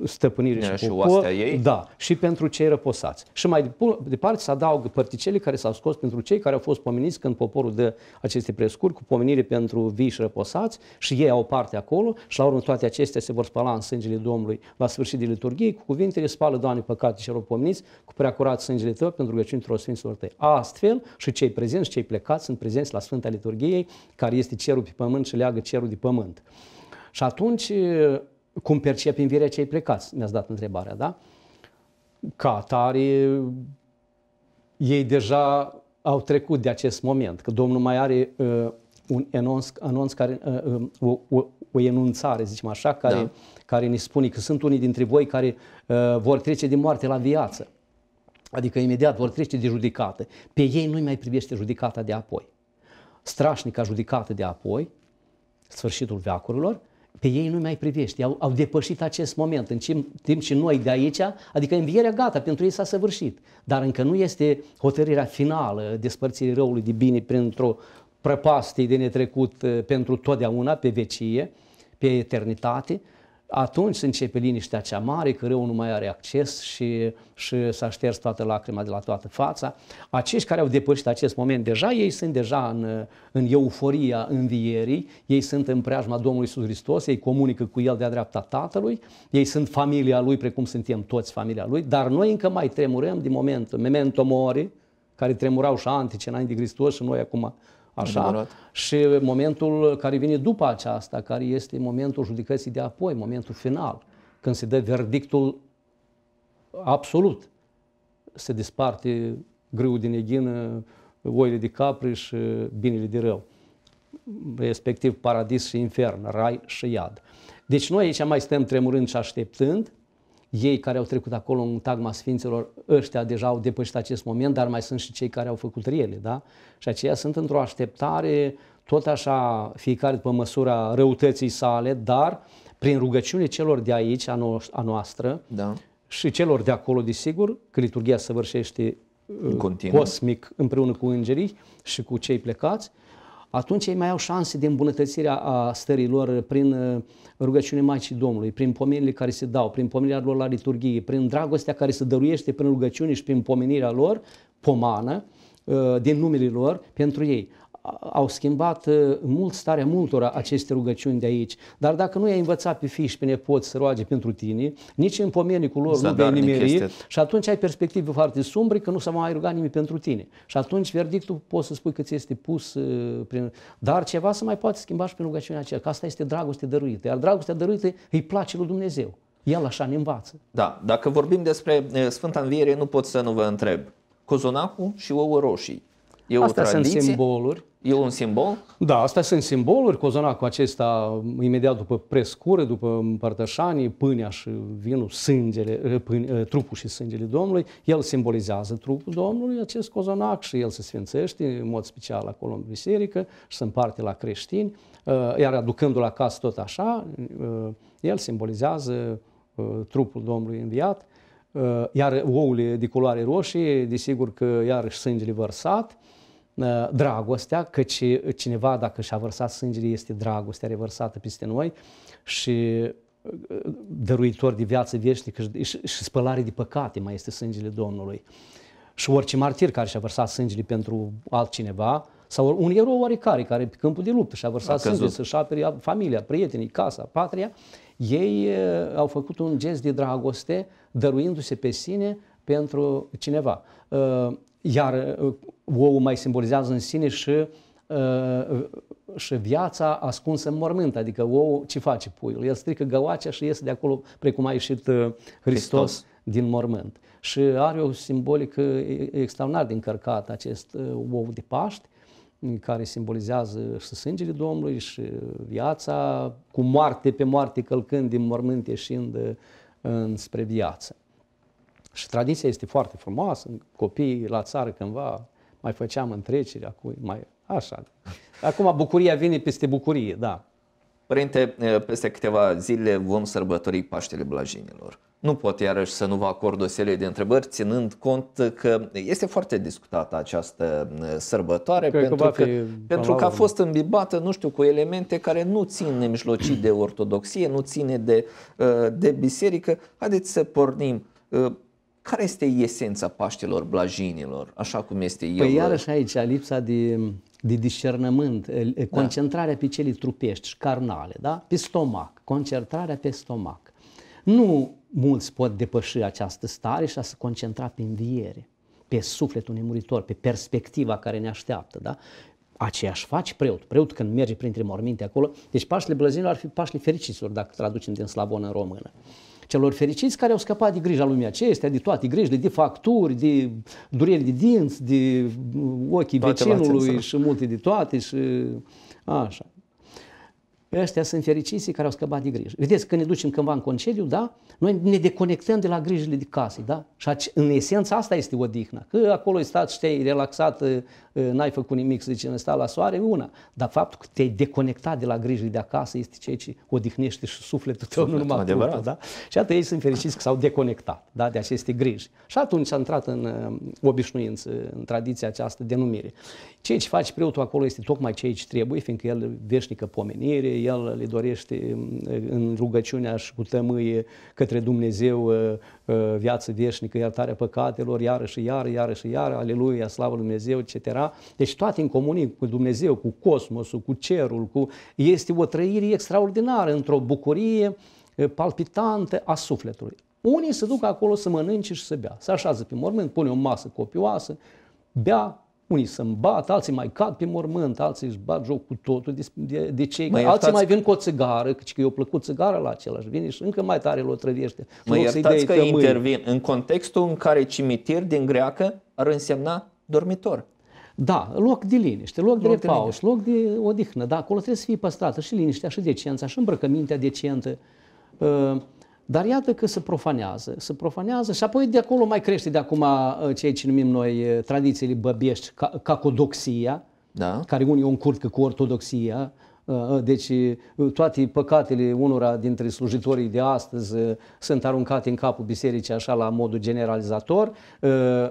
stăpânire și, și oastea ei? Da, și pentru cei răposați. Și mai departe se adaugă părticele care s-au scos pentru cei care au fost pomeniți când poporul de aceste prescuri cu pomenire pentru vii și răposați și ei au parte acolo și la urmă toate acestea se vor spăla în sângele Domnului la sfârșit de liturghie cu cuvintele spală, Doamne, păcate și pomeniți cu prea curat sângele Tău pentru rugăciuni o Sfinților Tăi. Astfel și cei prezenți și cei plecați sunt prezenți la Sfânta Liturghiei care este cerul pe pământ și leagă cerul de pământ. Și atunci cum percepi învierea cei plecați? Mi-ați dat întrebarea, da? Ca atare, ei deja au trecut de acest moment, că Domnul mai are uh, un enunț, anunț care, uh, uh, o, o, o enunțare, zicem așa, care, da. care ne spune că sunt unii dintre voi care uh, vor trece de moarte la viață. Adică imediat vor trece de judecată. Pe ei nu-i mai privește judecata de apoi. Strașnica judecată de apoi, sfârșitul veacurilor, pe ei nu mai privești, au, au depășit acest moment, în timp ce noi de aici, adică învierea gata, pentru ei s-a săvârșit, dar încă nu este hotărârea finală despărțirii răului de bine printr-o prăpastie de netrecut eh, pentru totdeauna, pe vecie, pe eternitate, atunci începe liniștea cea mare, că rău nu mai are acces și, și s-a șters toată lacrima de la toată fața. Acești care au depășit acest moment, deja ei sunt deja în, în euforia învierii, ei sunt în preajma Domnului Iisus Hristos, ei comunică cu El de-a dreapta Tatălui, ei sunt familia Lui, precum suntem toți familia Lui, dar noi încă mai tremurăm din momentul, memento mori, care tremurau și antice înainte de Hristos și noi acum Așa? Adevărat. Și momentul care vine după aceasta, care este momentul judecății de apoi, momentul final, când se dă verdictul absolut. Se disparte grâul din eghină, oile de capri și binele de rău, respectiv paradis și infern, rai și iad. Deci noi aici mai stăm tremurând și așteptând ei care au trecut acolo în tagma Sfinților, ăștia deja au depășit acest moment, dar mai sunt și cei care au făcut riele, da? Și aceia sunt într-o așteptare, tot așa, fiecare pe măsura răutății sale, dar prin rugăciune celor de aici, a, no- a noastră, da. și celor de acolo, desigur, că liturgia săvârșește uh, Continu. cosmic împreună cu îngerii și cu cei plecați, uh, atunci ei mai au șanse de îmbunătățirea a stărilor prin uh, rugăciune Maicii Domnului, prin pomenile care se dau, prin pomenirea lor la liturghie, prin dragostea care se dăruiește prin rugăciune și prin pomenirea lor, pomană, uh, din numele lor pentru ei au schimbat uh, mult starea multora aceste rugăciuni de aici. Dar dacă nu i-ai învățat pe fii pe nepoți să roage pentru tine, nici în pomenicul lor Zadarnic nu vei nimeri este. și atunci ai perspective foarte sumbre că nu s-a mai rugat nimeni pentru tine. Și atunci verdictul poți să spui că ți este pus uh, prin... Dar ceva să mai poate schimba și prin rugăciunea aceea, că asta este dragoste dăruită. Iar dragostea dăruită îi place lui Dumnezeu. El așa ne învață. Da, dacă vorbim despre uh, Sfânta Înviere, nu pot să nu vă întreb. Cozonacul și ouă roșii E o Astea tradiție, sunt simboluri. E un simbol? Da, astea sunt simboluri. Cozonacul acesta, imediat după prescură, după împărtășanii, pâinea și vinul, sângele, eh, pâine, eh, trupul și sângele Domnului, el simbolizează trupul Domnului, acest cozonac, și el se sfințește în mod special acolo în biserică și se împarte la creștini, eh, iar aducându-l acasă tot așa, el simbolizează trupul Domnului înviat, iar ouăle de culoare roșie, desigur că iarăși sângele vărsat, Ă, dragostea, căci cineva dacă și-a vărsat sângele este dragostea revărsată peste noi și ă, dăruitor de viață veșnică și, și spălare de păcate mai este sângele Domnului. Și orice martir care și-a vărsat sângele pentru altcineva, sau un erou oarecare care pe câmpul de luptă și-a vărsat sângele să-și apere familia, prietenii, casa, patria, ei ă, au făcut un gest de dragoste dăruindu-se pe sine pentru cineva. Iar Oul mai simbolizează în sine și, uh, și viața ascunsă în mormânt, adică ou ce face puiul? El strică găoacea și iese de acolo precum a ieșit uh, Hristos, Hristos. din mormânt. Și are o simbolică extraordinar de încărcat acest uh, ou de Paști, care simbolizează și sângele Domnului și viața, cu moarte pe moarte călcând din mormânt ieșind uh, înspre viață. Și tradiția este foarte frumoasă, copiii la țară cândva mai făceam întreceri, acum mai așa. Acum bucuria vine peste bucurie, da. Părinte, peste câteva zile vom sărbători Paștele Blajinilor. Nu pot iarăși să nu vă acord o serie de întrebări, ținând cont că este foarte discutată această sărbătoare, Cred pentru, că, că, pentru că a fost îmbibată, nu știu, cu elemente care nu țin nemijlocit de ortodoxie, nu ține de, de biserică. Haideți să pornim care este esența Paștelor Blajinilor, așa cum este el? Păi iarăși aici lipsa de, de discernământ, da. concentrarea da. pe cele trupești și carnale, da? pe stomac, concentrarea pe stomac. Nu mulți pot depăși această stare și a se concentra pe înviere, pe sufletul nemuritor, pe perspectiva care ne așteaptă. Da? Aceeași faci preot. Preot când merge printre morminte acolo. Deci Paștele blăzinilor ar fi Paștele fericiților, dacă traducem din slavonă în română celor fericiți care au scăpat de grija lumii acestea, de toate grijile, de facturi, de dureri de dinți, de mm, ochii toate vecinului și multe de toate și așa. Ăștia sunt fericiții care au scăpat de griji. Vedeți, când ne ducem cândva în concediu, da? Noi ne deconectăm de la grijile de casă, da? Și în esență asta este odihna. Că acolo ai stat și te-ai relaxat, ă, ă, n-ai făcut nimic, să zicem, stai la soare, una. Dar faptul că te-ai deconectat de la grijile de acasă este ceea ce odihnește și sufletul tău, sufletul, nu numai trupul, da? Și atunci ei sunt fericiți că s-au deconectat, da? De aceste griji. Și atunci a intrat în ă, obișnuință, în tradiția aceasta denumire. Ceea ce faci preotul acolo este tocmai ceea ce trebuie, fiindcă el veșnică pomenire, el le dorește mm, în rugăciunea și cu tămâie către Dumnezeu uh, uh, viață veșnică, iertarea păcatelor, iară și iară, iară și iară, aleluia, slavă Lui Dumnezeu, etc. Deci toate în comunie cu Dumnezeu, cu cosmosul, cu cerul, cu... este o trăire extraordinară într-o bucurie uh, palpitantă a sufletului. Unii se duc acolo să mănânce și să bea. Se așează pe mormânt, pune o masă copioasă, bea, unii se îmbat, alții mai cad pe mormânt, alții își bat joc cu totul de, de, de cei. Mă alții mai vin cu o țigară, că, că i-a plăcut țigară la același, vine și încă mai tare l-o trăvește. Mă iertați că tămâni. intervin în contextul în care cimitir din greacă ar însemna dormitor. Da, loc de liniște, loc, loc de repaus, de loc de odihnă, da, acolo trebuie să fie păstrată și liniștea, și decența, și îmbrăcămintea decentă. Uh, dar iată că se profanează, se profanează și apoi de acolo mai crește de acum uh, ceea ce numim noi uh, tradițiile băbiești, cacodoxia, da. care unii o încurcă cu ortodoxia, Uh, uh, deci uh, toate păcatele unora dintre slujitorii de astăzi sunt aruncate în capul bisericii așa la modul generalizator,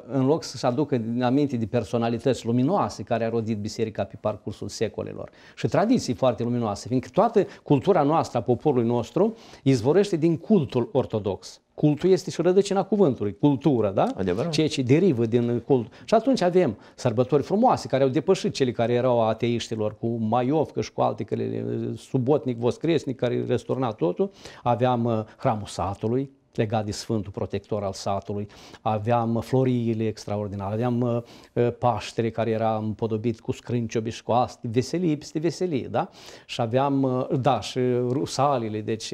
în loc să se aducă aminte de personalități luminoase care a rodit biserica pe parcursul secolelor. Și tradiții foarte luminoase, fiindcă toată cultura noastră, a poporului nostru, izvorește din cultul ortodox. Cultul este și rădăcina cuvântului, cultură, da? Adevărat. Ceea ce derivă din cult. Și atunci avem sărbători frumoase care au depășit cele care erau ateiștilor, cu Maiovcă și cu alte, că Subotnic, voscresnic, care răsturna totul. Aveam uh, hramul satului, legat de Sfântul Protector al satului, aveam uh, floriile extraordinare, aveam uh, paștere care era împodobit cu scrânciobi și cu asti, veselii, peste veselii, da? Și aveam, da, și rusalile, deci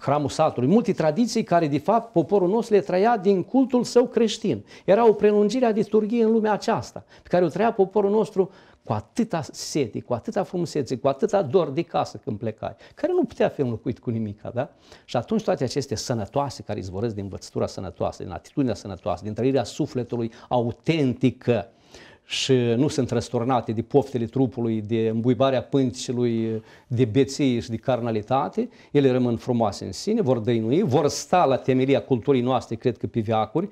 hramul satului, multe tradiții care de fapt poporul nostru le trăia din cultul său creștin. Era o prelungire a liturghiei în lumea aceasta, pe care o trăia poporul nostru cu atâta sete, cu atâta frumusețe, cu atâta dor de casă când plecai, care nu putea fi înlocuit cu nimica, da? Și atunci toate aceste sănătoase care izvorăsc din învățătura sănătoasă, din atitudinea sănătoasă, din trăirea sufletului autentică, și nu sunt răsturnate de poftele trupului, de îmbuibarea pâncelui, de beție și de carnalitate, ele rămân frumoase în sine, vor dăinui, vor sta la temelia culturii noastre, cred că pe veacuri.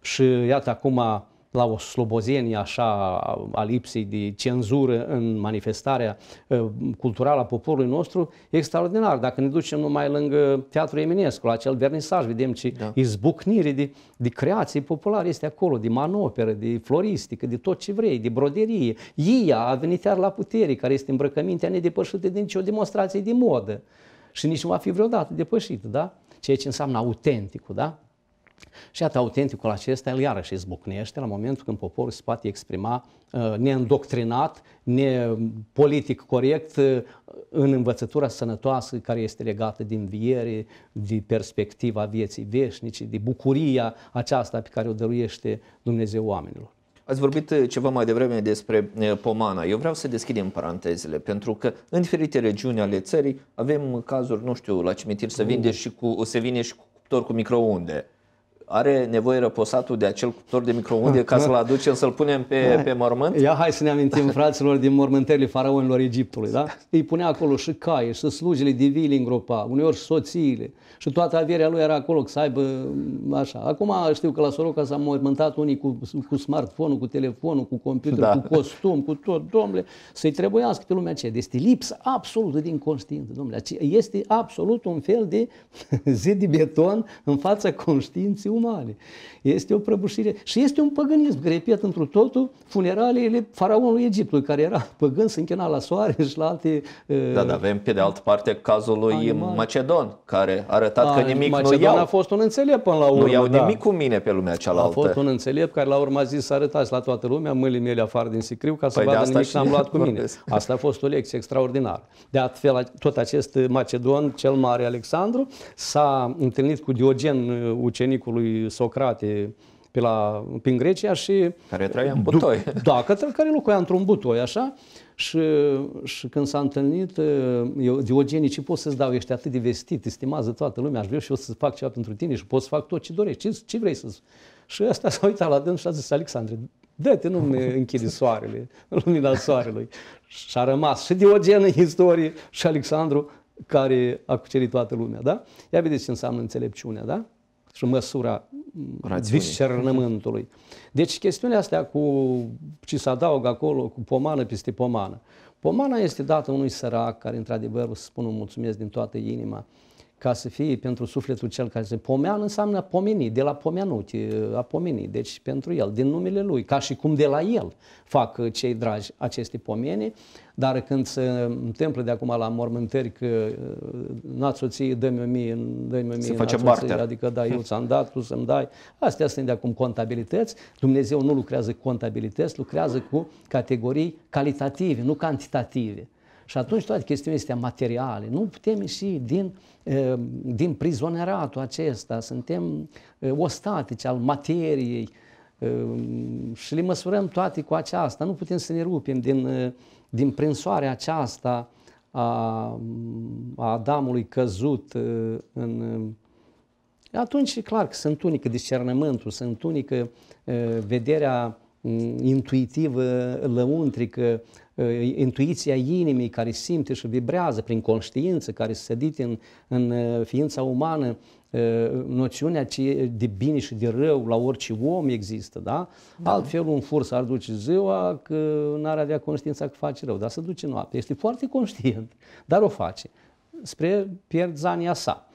Și iată acum la o slobozenie așa a lipsei de cenzură în manifestarea uh, culturală a poporului nostru, e extraordinar. Dacă ne ducem numai lângă Teatrul Eminescu, la acel vernisaj, vedem ce da. izbucnire de, de creații populare este acolo, de manoperă, de floristică, de tot ce vrei, de broderie. Ia a venit iar la putere, care este îmbrăcămintea nedepășită din nicio demonstrație de modă și nici nu va fi vreodată depășită, da? Ceea ce înseamnă autenticul, da? Și iată, autenticul acesta, el iarăși izbucnește la momentul când poporul se poate exprima uh, neîndoctrinat, nepolitic corect, uh, în învățătura sănătoasă care este legată din viere, de perspectiva vieții veșnice, de bucuria aceasta pe care o dăruiește Dumnezeu oamenilor. Ați vorbit uh, ceva mai devreme despre pomana. Eu vreau să deschidem parantezele, pentru că în diferite regiuni ale țării avem cazuri, nu știu, la cimitir se mm. vinde și cu, se vine și cu cuptor cu microunde are nevoie răposatul de acel cuptor de microunde ca ah, să-l da. aducem, să-l punem pe, pe mormânt? Ia hai să ne amintim fraților din mormântările faraonilor Egiptului, da? da. Îi punea acolo și caie, și slujile divine îngropa, uneori soțiile și toată averea lui era acolo să aibă așa. Acum știu că la Soroca s-a mormântat unii cu, cu smartphone-ul, cu telefonul, cu computer, da. cu costum, cu tot, domnule, să-i trebuiască pe lumea aceea. Este deci, lipsă absolută din conștiință, domnule. Este absolut un fel de zid de beton în fața conștiinței umane. Este o prăbușire și este un păgânism. Repet, într totul, funeraliile faraonului Egiptului, care era păgân, se închina la soare și la alte... Uh, da, dar avem pe de altă parte cazul lui animal. Macedon, care a arătat a, că nimic Macedon nu iau. a fost un înțelept până la urmă. Nu iau da. nimic cu mine pe lumea cealaltă. A fost un înțelept care la urmă a zis să arătați la toată lumea mâinile mele afară din sicriu ca să păi vadă nimic și am luat cu mine. Asta a fost o lecție extraordinară. De altfel, tot acest Macedon, cel mare Alexandru, s-a întâlnit cu Diogen, uh, ucenicul lui lui Socrate pe la, prin Grecia și... Care trăia în butoi. Da, care locuia într-un butoi, așa. Și, și când s-a întâlnit, eh, eu, Diogenii, ce pot să-ți dau? Ești atât de vestit, estimează toată lumea, aș vrea și eu să fac ceva pentru tine și pot să fac tot ce dorești. Ce, ce vrei să Și ăsta s-a uitat la dâns și a zis, Alexandre, dă-te, nu mi închide soarele, lumina soarelui. Și a rămas și Diogen în istorie și Alexandru, care a cucerit toată lumea, da? Ia vedeți ce înseamnă înțelepciunea, da? și măsura mm, Rațiunii. discernământului. Deci chestiunea asta cu ce se adaugă acolo, cu pomană peste pomană. Pomana este dată unui sărac care, într-adevăr, spun un mulțumesc din toată inima, ca să fie pentru sufletul cel care se pomean înseamnă pomeni, de la pomenut, a pomeni, deci pentru el, din numele lui, ca și cum de la el fac uh, cei dragi aceste pomeni, dar când se întâmplă de acum la mormântări că uh, n-ați soție, dă-mi o mie, dă-mi o mie, se face soție, adică da, eu ți-am dat, tu să-mi dai, astea sunt de acum contabilități, Dumnezeu nu lucrează cu contabilități, lucrează cu categorii calitative, nu cantitative. Și atunci toate chestiunile astea materiale, nu putem ieși din, din prizoneratul acesta, suntem ostatici al materiei și le măsurăm toate cu aceasta, nu putem să ne rupem din, din prinsoarea aceasta a, a Adamului căzut în, atunci e clar că se întunică discernământul, se întunică vederea intuitivă, lăuntrică, Uh, intuiția inimii care simte și vibrează prin conștiință, care se sădite în, în uh, ființa umană, uh, noțiunea de bine și de rău la orice om există, da? da. Altfel un furs s-ar duce ziua că n-ar avea conștiința că face rău, dar se duce noapte. Este foarte conștient, dar o face spre pierzania sa.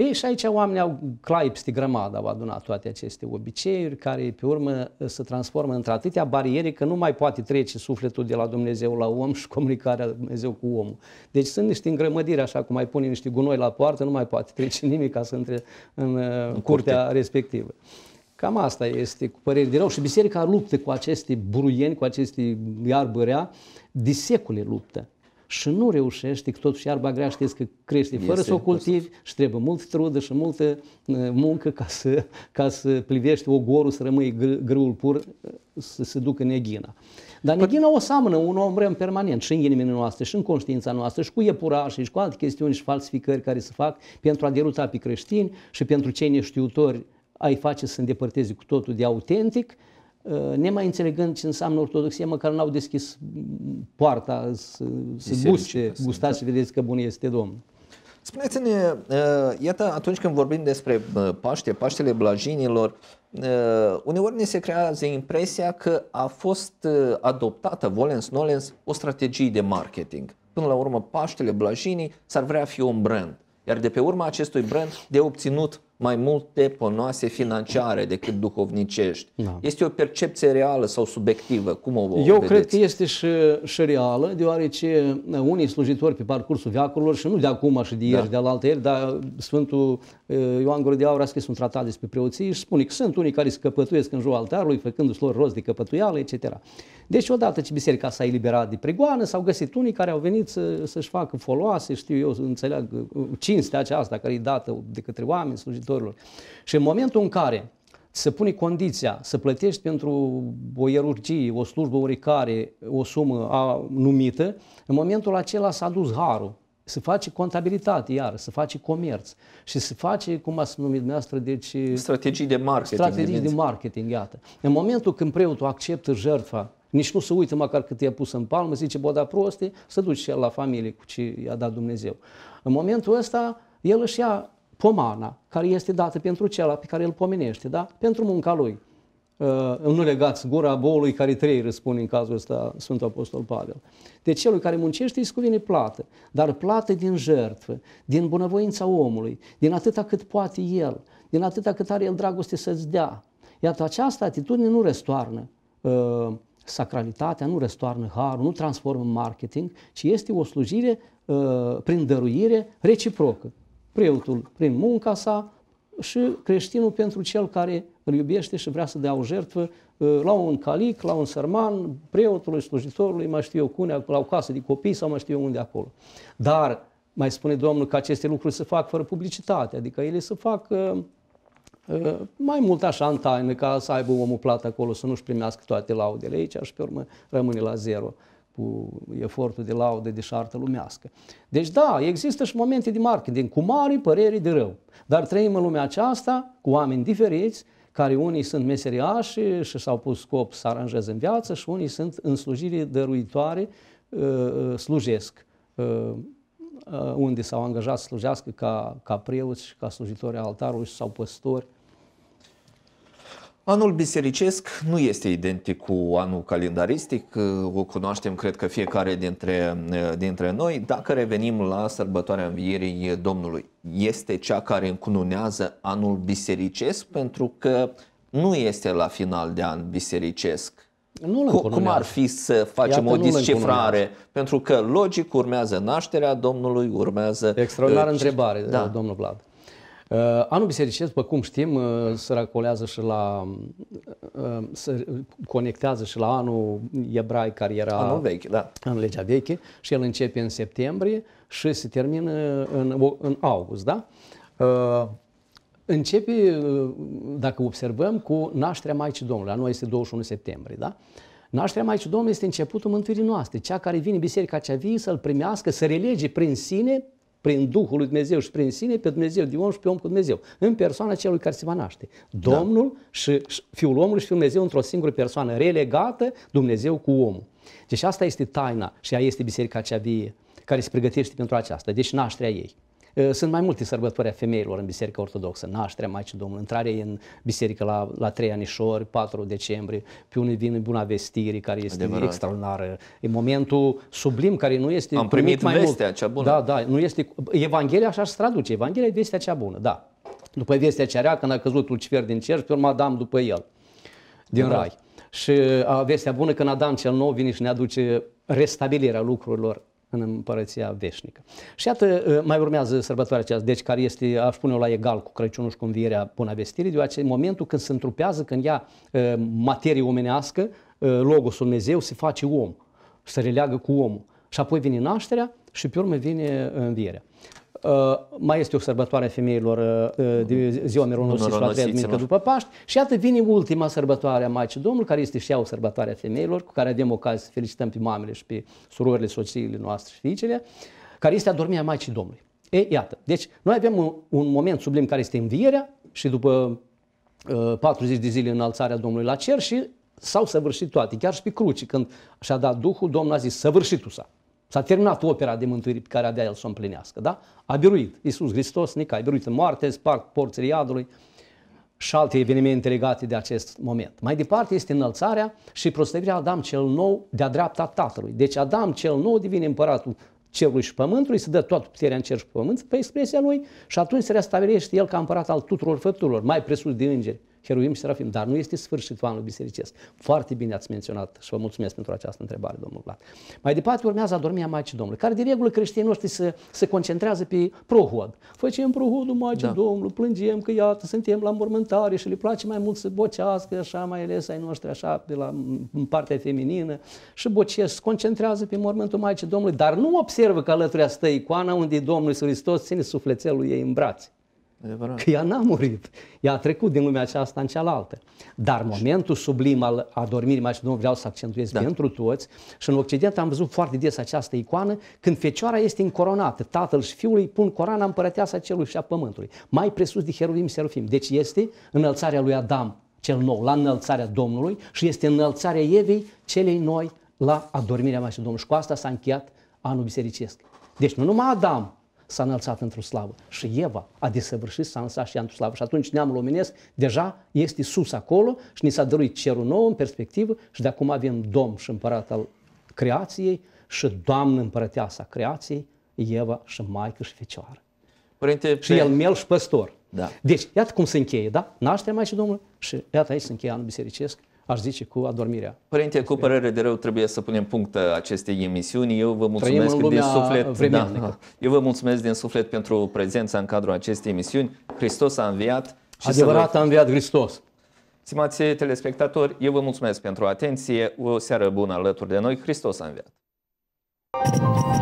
Ei, și aici oamenii au claipsti grămadă, au adunat toate aceste obiceiuri care pe urmă se transformă într-atâtea bariere că nu mai poate trece sufletul de la Dumnezeu la om și comunicarea Dumnezeu cu omul. Deci sunt niște îngrămădiri, așa cum mai pune niște gunoi la poartă, nu mai poate trece nimic ca să intre în, uh, în curtea curte. respectivă. Cam asta este cu păreri de rău și biserica luptă cu aceste buruieni, cu aceste iarbărea, de secole luptă și nu reușești, că totuși iarba grea știți că crește fără este, să o cultivi și trebuie mult trudă și multă uh, muncă ca să, ca să plivești ogorul, să rămâi grâul pur, uh, să se ducă neghina. Dar neghina păi- o seamănă, un om rău permanent și în inimile noastre, și în conștiința noastră, și cu iepurașii, și cu alte chestiuni și falsificări care se fac pentru a deruta pe creștini și pentru cei neștiutori ai face să îndepărteze cu totul de autentic Uh, nemai înțelegând ce înseamnă ortodoxie, măcar n-au deschis poarta să, să guste, gustați și vedeți că bun este Domnul. Spuneți-ne, uh, iată, atunci când vorbim despre uh, Paște, Paștele Blajinilor, uneori ne se creează impresia că a fost adoptată, volens nolens, o strategie de marketing. Până la urmă, Paștele Blajinii s-ar vrea fi un brand. Iar de pe urma acestui brand de obținut mai multe ponoase financiare decât duhovnicești. Da. Este o percepție reală sau subiectivă? Cum o vedeți? Eu cred că este și, și reală, deoarece unii slujitori pe parcursul veacurilor, și nu de acum și de ieri, da. de la altă ieri, dar Sfântul eh, Ioan Gură de Aur a scris un tratat despre preoții și spune că sunt unii care scăpătuiesc în jurul altarului, făcându-și lor rost de căpătuială, etc. Deci odată ce biserica s-a eliberat de pregoană, s-au găsit unii care au venit să, să-și facă foloase, știu eu, înțeleg, uh, uh, cinstea aceasta care e dată de către oameni, slujitorilor. Și în momentul în care se pune condiția să plătești pentru o ierurgie, o slujbă oricare, o sumă a, numită, în momentul acela s-a dus harul. Se face contabilitate, iar, se face comerț și se face, cum ați numit dumneavoastră, deci... Strategii de marketing. Strategii de, de marketing, iată. În momentul când preotul acceptă jertfa nici nu se uită măcar cât i-a pus în palmă, zice, bă, da proste, să duci el la familie cu ce i-a dat Dumnezeu. În momentul ăsta, el își ia pomana care este dată pentru cela pe care îl pomenește, da? pentru munca lui. Uh, nu legați gura boului care trei răspunde în cazul ăsta Sfântul Apostol Pavel. Deci celui care muncește îi scuvine plată, dar plată din jertfă, din bunăvoința omului, din atâta cât poate el, din atâta cât are el dragoste să-ți dea. Iată, această atitudine nu răstoarnă uh, Sacralitatea nu răstoarnă harul, nu transformă în marketing, ci este o slujire uh, prin dăruire reciprocă. Preotul prin munca sa și creștinul pentru cel care îl iubește și vrea să dea o jertfă uh, la un calic, la un sărman, preotului, slujitorului, mai știu eu, cune, la o casă de copii sau mai știu eu unde acolo. Dar mai spune Domnul că aceste lucruri se fac fără publicitate, adică ele se fac uh, Ă, mai mult așa în taină, ca să aibă omul plată acolo, să nu-și primească toate laudele aici și pe urmă rămâne la zero cu efortul de laudă de șartă lumească. Deci da, există și momente de marketing cu mari păreri de rău, dar trăim în lumea aceasta cu oameni diferiți, care unii sunt meseriași și s-au pus scop să aranjeze în viață și unii sunt în slujire dăruitoare, ă, ă, slujesc unde s-au angajat să slujească ca, ca preoți și ca slujitori al altarului sau păstori Anul bisericesc nu este identic cu anul calendaristic, o cunoaștem cred că fiecare dintre, dintre noi. Dacă revenim la sărbătoarea învierii Domnului, este cea care încununează anul bisericesc pentru că nu este la final de an bisericesc. Nu cum, cum ar fi să facem Iată, o discifrare? Pentru că logic urmează nașterea Domnului, urmează... Extraordinară uh, întrebare, da. domnul Vlad. Uh, anul bisericesc, după cum știm, uh, se racolează și la uh, se conectează și la anul ebraic care era anul vechi, da. în legea veche și el începe în septembrie și se termină în, în august, da? Începe, dacă observăm, cu nașterea Maicii Domnului. La noi este 21 septembrie, da? Nașterea Maicii Domnului este începutul mântuirii noastre. Cea care vine în biserica cea vie să-L primească, să relege prin sine prin Duhul lui Dumnezeu și prin sine, pe Dumnezeu de om și pe om cu Dumnezeu, în persoana celui care se va naște. Da. Domnul da. și Fiul omului și Fiul Dumnezeu într-o singură persoană, relegată Dumnezeu cu omul. Deci asta este taina și ea este biserica cea vie, care se pregătește pentru aceasta, deci nașterea ei. Eh, sunt mai multe sărbători a femeilor în Biserica Ortodoxă, nașterea Maicii Domnului, intrare în biserică la, la 3 anișori, 4 decembrie, pe unii vin Buna Vestirii, care este Adevărat. extraordinară. E momentul sublim care nu este... Am primit, primit mai vestea mult. cea bună. Da, da, nu este... Evanghelia așa se traduce, Evanghelia e vestea cea bună, da. După vestea cea rea, când a căzut Lucifer din cer pe urmă Adam după el, din rai. Și a, vestea bună când Adam cel nou vine și ne aduce restabilirea lucrurilor în împărăția veșnică. Și iată, uh, mai urmează sărbătoarea aceasta, deci care este, aș spune-o la egal cu Crăciunul și cu învierea Vestirii, deoarece în momentul când se întrupează, când ia uh, materie omenească, uh, Logosul Dumnezeu se face om, se releagă cu omul. Și apoi vine nașterea și pe urmă vine învierea. Uh, mai este o sărbătoare a femeilor uh, uh, de ziua și Mironosiților Advent, da. după Paști, și iată vine ultima sărbătoare a Maicii Domnului, care este și ea o sărbătoare a femeilor, cu care avem ocazie să felicităm pe mamele și pe surorile, soțiile noastre și fiicele, care este adormirea Maicii Domnului. E, iată, deci noi avem un, un moment sublim care este învierea și după uh, 40 de zile înalțarea Domnului la cer și s-au săvârșit toate, chiar și pe cruci, când și-a dat Duhul, Domnul a zis, săvârșitul s-a. S-a terminat opera de mântuire pe care avea el să o împlinească, da? A biruit. Iisus Hristos, Nica, a biruit în moarte, sparg porții iadului și alte evenimente legate de acest moment. Mai departe este înălțarea și prostăvirea Adam cel nou de-a dreapta Tatălui. Deci Adam cel nou devine împăratul cerului și pământului, se dă toată puterea în cer și pământ pe expresia lui și atunci se restabilește el ca împărat al tuturor făpturilor, mai presus de îngeri. Heruim și Serafim, dar nu este sfârșitul anului bisericesc. Foarte bine ați menționat și vă mulțumesc pentru această întrebare, domnul Vlad. Mai departe urmează adormia Maicii Domnului, care de regulă creștinii noștri se, se concentrează pe prohod. Facem prohodul Maicii da. Domnului, plângem că iată, suntem la mormântare și le place mai mult să bocească, așa mai ales ai noștri, așa, de la în partea feminină, și bocesc, se concentrează pe mormântul Maicii Domnului, dar nu observă că alături stă icoana unde Domnul Iisus Hristos ține sufletelul ei în brațe. Adevărat. Că ea n-a murit. Ea a trecut din lumea aceasta în cealaltă. Dar momentul sublim al adormirii Maicii Domnului vreau să accentuez da. pentru toți și în Occident am văzut foarte des această icoană când Fecioara este încoronată. Tatăl și fiul îi pun corana împărăteasa celui și a pământului. Mai presus de Herulim Serufim. Deci este înălțarea lui Adam cel nou la înălțarea Domnului și este înălțarea Evei celei noi la adormirea Maicii Domnului. Și cu asta s-a încheiat anul bisericesc. Deci nu numai Adam s-a înălțat într-o slavă și Eva a desăvârșit, s-a înălțat și ea într-o slavă. Și atunci neamul omenesc deja este sus acolo și ni s-a dăruit cerul nou în perspectivă și de acum avem Domn și Împărat al creației și Doamnă Împărăteasa creației, Eva și Maică și Fecioară. Părinte, și pe... el mel și păstor. Da. Deci, iată cum se încheie, da? Nașterea Maicii Domnului și iată aici se încheie anul bisericesc aș zice, cu adormirea. Părinte, cu părere de rău trebuie să punem punct acestei emisiuni. Eu vă mulțumesc din suflet. Da, eu vă mulțumesc din suflet pentru prezența în cadrul acestei emisiuni. Hristos a înviat. Și Adevărat vă... a înviat Hristos. Stimați telespectatori, eu vă mulțumesc pentru atenție. O seară bună alături de noi. Hristos a înviat.